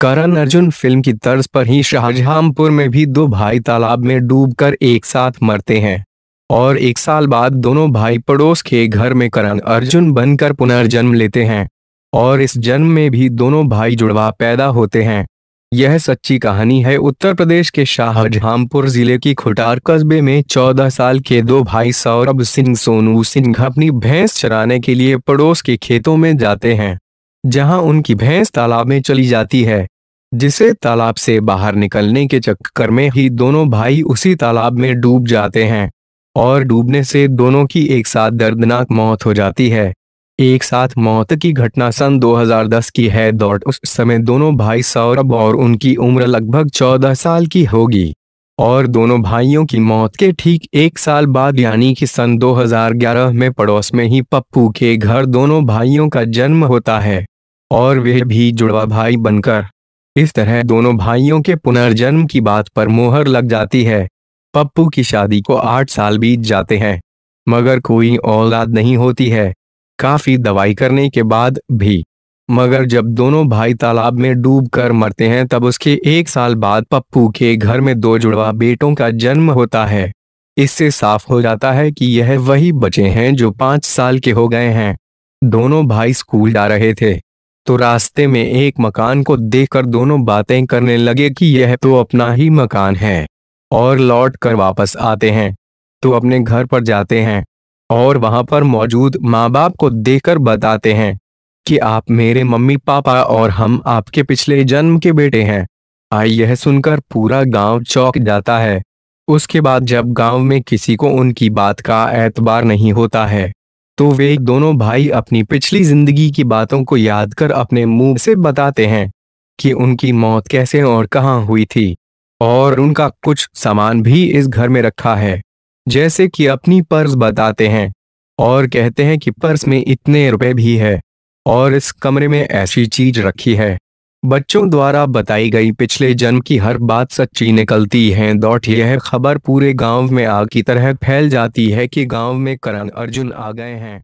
करण Arjun film की तर्ज पर ही शाहजहांपुर में भी दो भाई तालाब में डूबकर एक साथ मरते हैं और एक साल बाद दोनों भाई पड़ोस के घर में करण अर्जुन बनकर पुनर्जन्म लेते हैं और इस जन्म में भी दोनों भाई जुड़वा पैदा होते हैं यह सच्ची कहानी है उत्तर प्रदेश के शाहजहांपुर जिले की खुटार कस्बे में 14 साल के दो भाई सौरभ सिंह सोनू सिंह अपनी भैंस चराने के लिए पड़ोस के खेतों में जाते हैं जहां उनकी भैंस तालाब में चली जाती है जिसे तालाब से बाहर निकलने के चक्कर में ही दोनों भाई उसी तालाब में डूब जाते हैं और डूबने से दोनों की एक साथ दर्दनाक मौत हो जाती है एक साथ मौत की घटना सन 2010 की है दौड़ उस समय दोनों भाई सौरभ और उनकी उम्र लगभग 14 साल की होगी और दोनों भाइयों की मौत के ठीक एक साल बाद यानी कि सन 2011 में पड़ोस में ही पप्पू के घर दोनों भाइयों का जन्म होता है और वे भी जुड़वा भाई बनकर इस तरह दोनों भाइयों के पुनर्जन्म की बात पर मोहर लग जाती है पप्पू की शादी को आठ साल बीत जाते हैं मगर कोई औलाद नहीं होती है काफी दवाई करने के बाद भी मगर जब दोनों भाई तालाब में डूब कर मरते हैं तब उसके एक साल बाद पप्पू के घर में दो जुड़वा बेटों का जन्म होता है इससे साफ हो जाता है कि यह वही बच्चे हैं जो पांच साल के हो गए हैं दोनों भाई स्कूल जा रहे थे तो रास्ते में एक मकान को देखकर दोनों बातें करने लगे कि यह तो अपना ही मकान है और लौट कर वापस आते हैं तो अपने घर पर जाते हैं और वहां पर मौजूद माँ बाप को देखकर बताते हैं कि आप मेरे मम्मी पापा और हम आपके पिछले जन्म के बेटे हैं आई यह सुनकर पूरा गांव चौक जाता है उसके बाद जब गांव में किसी को उनकी बात का एतबार नहीं होता है तो वे दोनों भाई अपनी पिछली जिंदगी की बातों को याद कर अपने मुंह से बताते हैं कि उनकी मौत कैसे और कहाँ हुई थी और उनका कुछ सामान भी इस घर में रखा है जैसे कि अपनी पर्स बताते हैं और कहते हैं कि पर्स में इतने रुपए भी है और इस कमरे में ऐसी चीज रखी है बच्चों द्वारा बताई गई पिछले जन्म की हर बात सच्ची निकलती है डॉट यह खबर पूरे गांव में आग की तरह फैल जाती है कि गांव में करण अर्जुन आ गए हैं